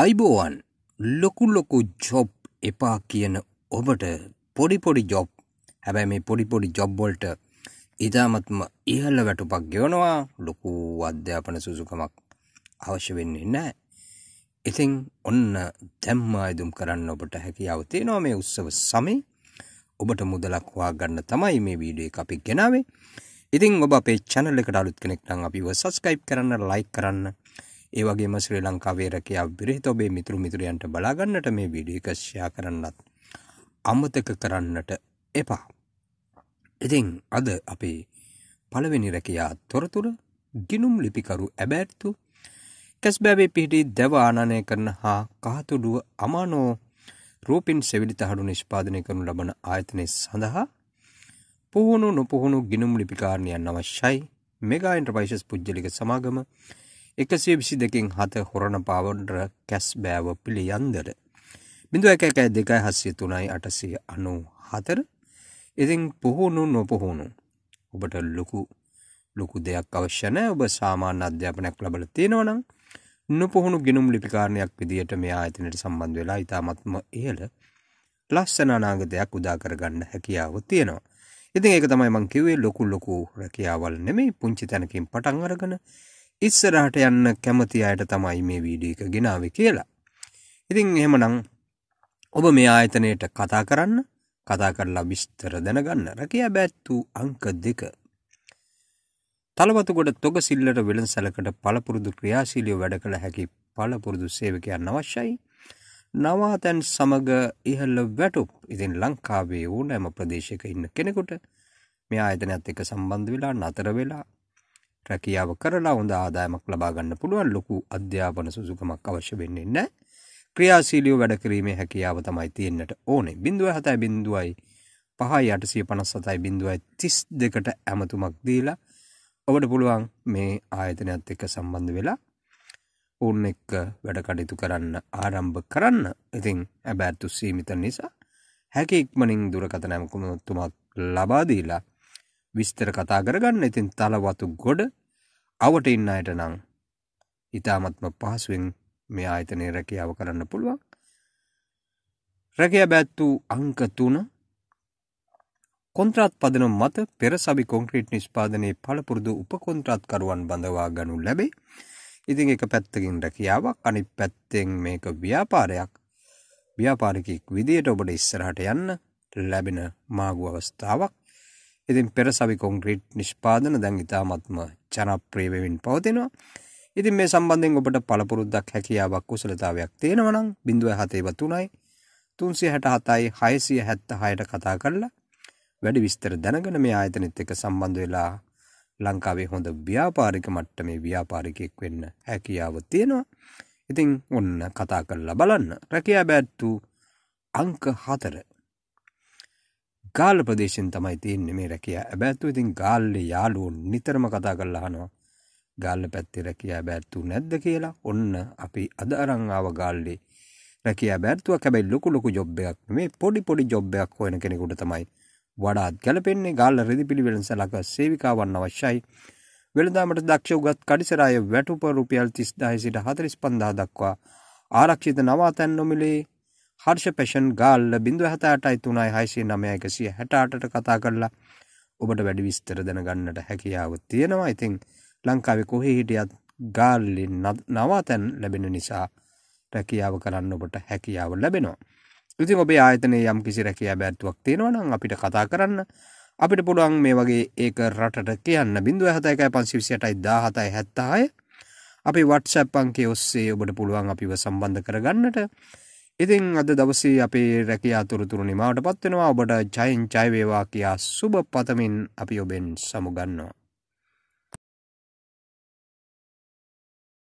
අයිබෝවන් ලොකු ලොකු ජොබ් එපා කියන ඔබට පොඩිපොඩි ජොබ් හැබැයි මේ පොඩිපොඩි ජොබ්බොල්ට ඉතාමත්ම ඉහල්ල වැටුපක් ගෙවනවා ලොකු අධ්‍යාපන සුසුකමක් අවශ්‍ය වෙන්නේ නෑ ඉතිං ඔන්න දැම්ම අයදුම් කරන්න ඔබට හැකියාව තියෙනවා මේ උත්සව සමේ ඔබට මුදලක් හොයා ගන්න තමයි මේ වීඩියෝ එක අපි ගෙනාවේ ඉතින් ඔබ අපේ channel එකට අලුත් කෙනෙක් නම් අපිව subscribe කරන්න like කරන්න ඒ වගේම ශ්‍රී ලංකාවේ රැකියාව විරහිත ඔබේ මිතුරු මිතුරියන්ට බලා ගන්නට මේ වීඩියෝ එක ෂෙයා කරන්නත් අමතක කරන්නට එපා. ඉතින් අද අපේ පළවෙනි රැකියා තොරතුර ගිනුම් ලිපිකරු ඇබැත්තු කැස්බෑවේ පිහිටි දැව ආනනය කරන හා කහතුඩුව අමානෝ රූපින් සෙවිලි තහඩු නිෂ්පාදනය කරනු ලබන ආයතනය සඳහා පුහුණු නොපුහුණු ගිනුම් ලිපිකාරණයන් අවශ්‍යයි මෙගා එන්ටර්ප්‍රයිසස් පුද්ගලික සමාගම එකසේ විසි දෙකින් හත හොරණ පාවඩර කැස් බෑව පිළියන්දර. බිඳුව එක එකයි දෙකයි හස්සේ තුනයි අටසේ අනු හතර ඉතින් පුහුණු නොපොහුණු. ඔබට ලොකු ලොකු දෙයක් අවශ්‍යන ඔබ සාමාන්‍ය අධ්‍යාපනයක් ලබල තියෙනවනම් නොපොහුණු ගිනුම් ලිපිකාරණයක් විදිහට මෙයා ඇතිනට සම්බන්ධ වෙලා ඉතාමත්ම ඉහල ලස්සන අනාගතයක් උදා කරගන්න හැකියාව තියෙනවා. ඉතින් ඒක තමයි මං කිව්වේ ලොකු ලොකු රැකියාවල් නෙමෙයි පුංචි තැනකින් පටන් අරගෙන ඉස්සරහට යන්න කැමති අයට තමයි මේ වීඩියෝ එක ගෙනාවේ කියලා. ඉතින් එහෙමනම් ඔබ මේ ආයතනයට කතා කරන්න කතා කරලා විස්තර දැනගන්න රැකියා බැත්තු අංක දෙක. තලවතුගොඩ තොගසිල්ලට වෙළඳසැලකට පළපුරුදු ක්‍රියාශීලීව වැඩ කළ හැකි පළපුරුදු සේවකයන් අවශ්‍යයි. නවාතැන් සමග ඉහළ වැටුප් ඉතින් ලංකාවේ ඕනෑම ප්‍රදේශයක ඉන්න කෙනෙකුට මේ ආයතනයත් එක්ක සම්බන්ධ වෙලා නතර වෙලා රැකියාව කරලා හොඳ ආදායමක් ලබා ගන්න පුළුවන් ලොකු අධ්‍යාපන සුසුකමක් අවශ්‍ය වෙන්නේ නැහැ. ක්‍රියාශීලීව වැඩ කිරීමේ හැකියාව තමයි තියෙන්නට ඕනේ. 0.7යි 5.857.32ට ඇමතුමක් දීලා ඔබට පුළුවන් මේ ආයතනයත් එක්ක සම්බන්ධ වෙලා ඔවුන් එක්ක වැඩ කටයුතු කරන්න ආරම්භ කරන්න. ඉතින් හැබැයි සීමිත නිසා හැකි ඉක්මනින් දුරකථන ඇමතුමක් ලබා දීලා විස්තර කතා කරගන්න ඉතින් තලවතු ගොඩ අවට ඉන්න අයට නම් ඉතාමත්ම පහසුවෙන් මේ ආයතනයේ රැකියාව කරන්න පුළුවන් රැකියා බැත්තු අංක 3 කොන්ත්‍රාත් පදනම මත පෙර සබි කොන්ක්‍රීට් නිෂ්පාදනයේ පළපුරුදු උපකොන්ත්‍රාත්කරුවන් බඳවා ගනු ලැබේ. ඉතින් එක පැත්තකින් රැකියාවක් අනිත් පැත්තෙන් මේක ව්‍යාපාරයක්. ව්‍යාපාරිකයෙක් විදියට ඔබට ඉස්සරහට යන්න ලැබෙන මාගු අවස්ථාවක්. ඉතින් පෙර සවි කොන්ක්‍රීට් නිෂ්පාදන දැන් ඉතාමත්ම ජනප්‍රිය වෙමින් පවතිනවා. ඉතින් මේ සම්බන්ධයෙන් ඔබට පළපුරුද්දක් හැකියාවක් කුසලතාවයක් තියෙනවා නම් 0.73යි 367යි 676ට කතා කරලා වැඩි විස්තර දැනගෙන මේ ආයතනෙත් එක්ක සම්බන්ධ වෙලා ලංකාවේ හොඳ ව්‍යාපාරික මට්ටමේ ව්‍යාපාරිකයෙක් වෙන්න හැකියාව තියෙනවා. ඉතින් ඔන්න කතා කරලා බලන්න. රැකියා බෑත්තු අංක 4 ගාල්ල ප්‍රදේශෙන් තමයි තියෙන්නේ මේ රැකියා ඇබැත්තු ඉතින් ගාල්ලේ යාළුවෝ නිතරම කතා කරලා අහනවා ගාල්ල පැත්තේ රැකියා ඇබැත්තු නැද්ද කියලා ඔන්න අපි අද අරන් ආව ගාල්ලේ රැකියා ඇබැත්තුවක් හැබැයි ලොකු ලොකු ජොබ් එකක් මේ පොඩි පොඩි ජොබ් එකක් හොයන කෙනෙකුට තමයි වඩාත් ගැලපෙන්නේ ගාල්ල රෙදිපිළිවෙළ සලක සේවිකාවන් අවශ්‍යයි වෙළදාමට දක්ෂ උගත් කඩිසරාය වැටුප රුපියල් තිස්දාය සිට හතරිස් පන්දා දක්වා ආරක්ෂිත නවාතැන් නොමිලේ හර්ෂපෂන් ගාල්ල බිඳු හැතාටයි තුනයි හයිසේ නමයකසිය හැටාට කතා කරලා ඔබට වැඩි විස්තර දැනගන්නට හැකියාව තියෙනවා ඉතිං ලංකාවේ කොහේ හිටියත් ගාල්ලි නවාතැන් ලැබෙන නිසා රැකියාව කරන්න ඔබට හැකියාව ලැබෙනවා ඉතින් ඔබේ ආයතනය යම් කිසි රැකයා බැත්තුවක් තියෙනවා නම් අපිට කතා කරන්න අපිට පුළුවන් මේ වගේ ඒක රටට කියන්න බිඳුව හතයිකයි පන්සිවිසියටයි දාහතයි හැත්තාය අපි වට්සැප් අංකේ ඔස්සේ ඔබට පුළුවන් අපිව සම්බන්ධ කරගන්නට ඉතින් අද දවසේ අපේ රැකියා තුරතුරු නිමාවට පත්වෙනවා ඔබට ජයෙන් ජයවේවා කියා සුබ පතමින් අපි ඔබෙන් සමුගන්නවා.